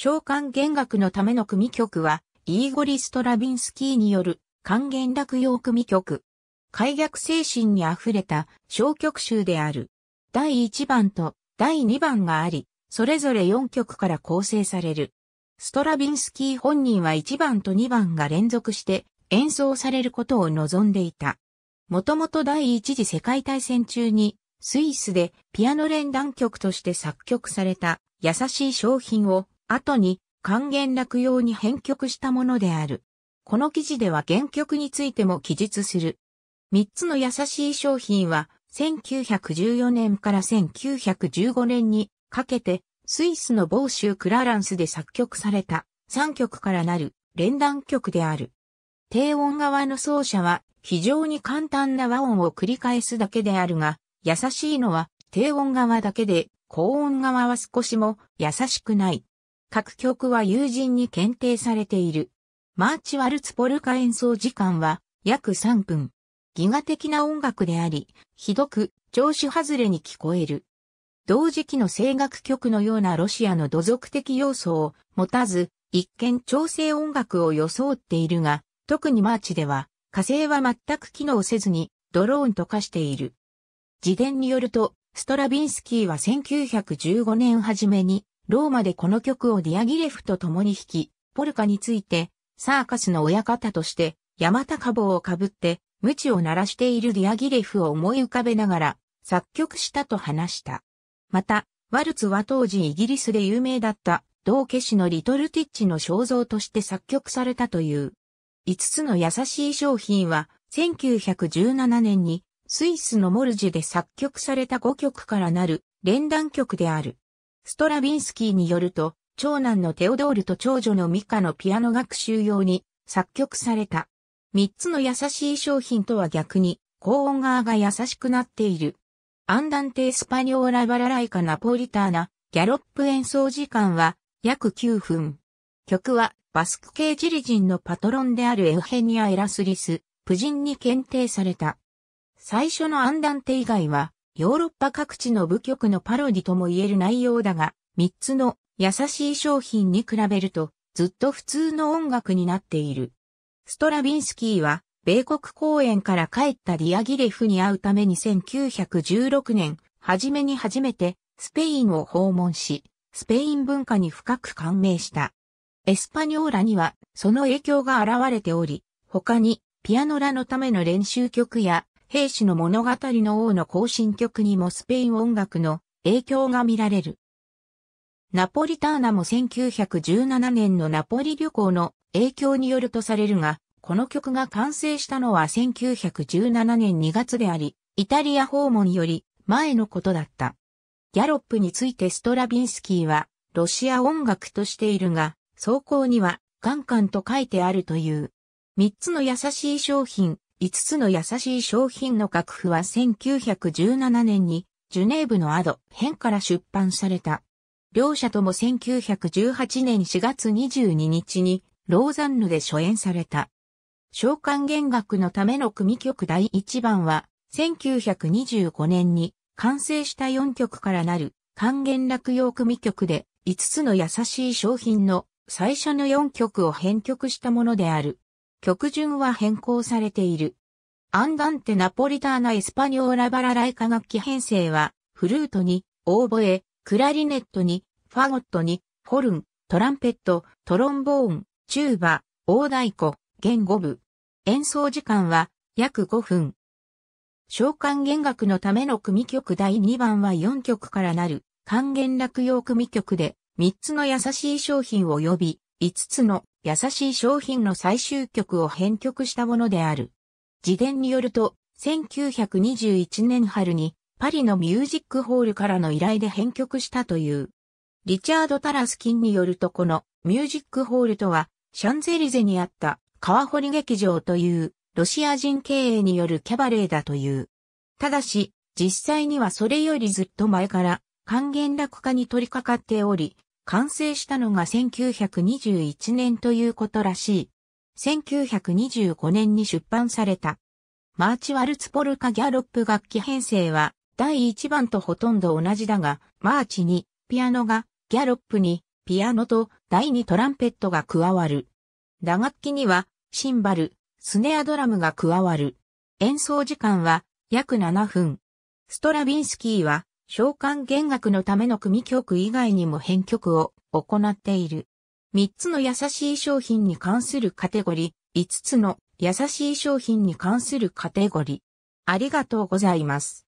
償還減額のための組曲は、イーゴリ・ストラビンスキーによる還元落用組曲。開逆精神に溢れた小曲集である。第1番と第2番があり、それぞれ4曲から構成される。ストラビンスキー本人は1番と2番が連続して演奏されることを望んでいた。もともと第一次世界大戦中にスイスでピアノ連弾曲として作曲された優しい商品を後に還元落用に編曲したものである。この記事では原曲についても記述する。三つの優しい商品は、1914年から1915年にかけて、スイスの某州クラランスで作曲された3曲からなる連弾曲である。低音側の奏者は非常に簡単な和音を繰り返すだけであるが、優しいのは低音側だけで、高音側は少しも優しくない。各曲は友人に検定されている。マーチワルツポルカ演奏時間は約3分。ギガ的な音楽であり、ひどく、聴取外れに聞こえる。同時期の声楽曲のようなロシアの土俗的要素を持たず、一見調整音楽を装っているが、特にマーチでは、火星は全く機能せずに、ドローンと化している。自伝によると、ストラビンスキーは1915年初めに、ローマでこの曲をディアギレフと共に弾き、ポルカについて、サーカスの親方として、山カボをかぶって、鞭を鳴らしているディアギレフを思い浮かべながら、作曲したと話した。また、ワルツは当時イギリスで有名だった道化師のリトルティッチの肖像として作曲されたという。5つの優しい商品は、1917年にスイスのモルジュで作曲された5曲からなる連弾曲である。ストラビンスキーによると、長男のテオドールと長女のミカのピアノ学習用に作曲された。三つの優しい商品とは逆に、高音側が優しくなっている。アンダンテ・エスパニョーラ・バラライカ・ナポリターナ、ギャロップ演奏時間は約9分。曲はバスク系ジリジンのパトロンであるエウヘニア・エラスリス、プジンに検定された。最初のアンダンテ以外はヨーロッパ各地の部局のパロディとも言える内容だが、3つの優しい商品に比べると、ずっと普通の音楽になっている。ストラビンスキーは、米国公演から帰ったディアギレフに会うために1916年、初めに初めて、スペインを訪問し、スペイン文化に深く感銘した。エスパニョーラには、その影響が現れており、他に、ピアノラのための練習曲や、兵士の物語の王の行進曲にもスペイン音楽の影響が見られる。ナポリターナも1917年のナポリ旅行の影響によるとされるが、この曲が完成したのは1917年2月であり、イタリア訪問より前のことだった。ギャロップについてストラビンスキーは、ロシア音楽としているが、走行には、カンカンと書いてあるという。三つの優しい商品、5つの優しい商品の楽譜は1917年にジュネーブのアド編から出版された。両者とも1918年4月22日にローザンヌで初演された。召喚弦楽のための組曲第1番は1925年に完成した4曲からなる還元楽用組曲で5つの優しい商品の最初の4曲を編曲したものである。曲順は変更されている。アンダンテナポリターナエスパニョーラバラライカ楽器編成は、フルートに、オーボエ、クラリネットに、ファゴットに、ホルン、トランペット、トロンボーン、チューバ、大太鼓、弦5部。演奏時間は約5分。召喚弦楽のための組曲第2番は4曲からなる、還元楽用組曲で、3つの優しい商品を呼び、5つの優しい商品の最終曲を編曲したものである。自伝によると、1921年春にパリのミュージックホールからの依頼で編曲したという。リチャード・タラスキンによるとこのミュージックホールとはシャンゼリゼにあった川堀劇場というロシア人経営によるキャバレーだという。ただし、実際にはそれよりずっと前から還元楽化に取り掛かっており、完成したのが1921年ということらしい。1925年に出版された。マーチワルツポルカギャロップ楽器編成は第1番とほとんど同じだが、マーチにピアノが、ギャロップにピアノと第2トランペットが加わる。打楽器にはシンバル、スネアドラムが加わる。演奏時間は約7分。ストラビンスキーは召喚減額のための組曲以外にも編曲を行っている。3つの優しい商品に関するカテゴリー、5つの優しい商品に関するカテゴリー。ありがとうございます。